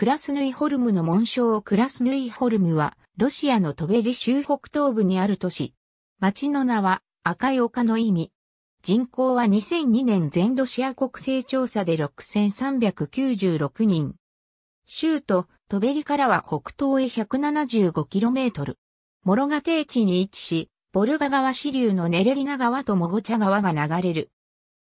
クラスヌイホルムの紋章をクラスヌイホルムは、ロシアのトベリ州北東部にある都市。町の名は、赤い丘の意味。人口は2002年全ロシア国勢調査で6396人。州都、トベリからは北東へ 175km。モロガ低地に位置し、ボルガ川支流のネレリナ川とモゴチャ川が流れる。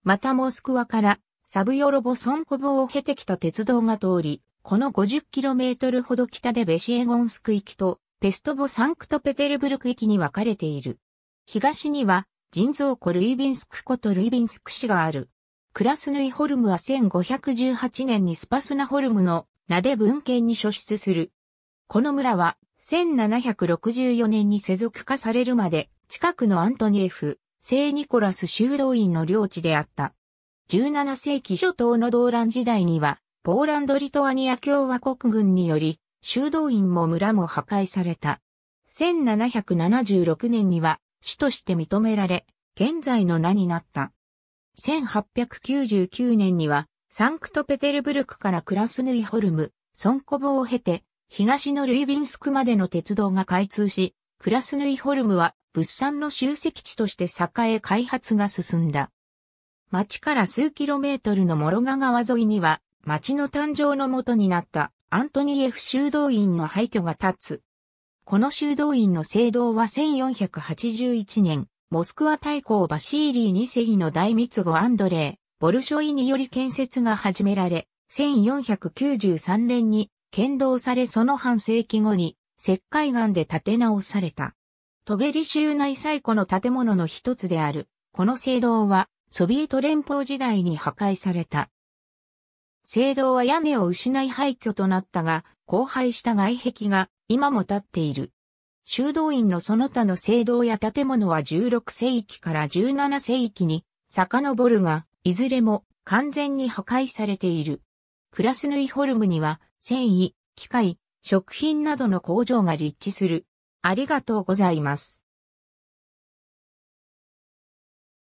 またモスクワからサブヨロボソンコボを経てきた鉄道が通り、この 50km ほど北でベシエゴンスク域とペストボサンクトペテルブルク域に分かれている。東には人造湖ルイビンスク湖とルイビンスク市がある。クラスヌイホルムは1518年にスパスナホルムの名で文献に所出する。この村は1764年に世俗化されるまで近くのアントニエフ、聖ニコラス修道院の領地であった。17世紀初頭の動乱時代にはポーランド・リトアニア共和国軍により、修道院も村も破壊された。1776年には市として認められ、現在の名になった。1899年には、サンクトペテルブルクからクラスヌイホルム、ソンコボを経て、東のルイビンスクまでの鉄道が開通し、クラスヌイホルムは物産の集積地として栄え開発が進んだ。町から数キロメートルのモロガ川沿いには、町の誕生のもとになったアントニエフ修道院の廃墟が立つ。この修道院の聖堂は1481年、モスクワ大公バシーリー二世の大密語アンドレー、ボルショイにより建設が始められ、1493年に剣道されその半世紀後に石灰岩で建て直された。トベリ州内最古の建物の一つである、この聖堂はソビエト連邦時代に破壊された。聖堂は屋根を失い廃墟となったが、荒廃した外壁が今も立っている。修道院のその他の聖堂や建物は16世紀から17世紀に遡るが、いずれも完全に破壊されている。クラスヌイホルムには繊維、機械、食品などの工場が立地する。ありがとうございます。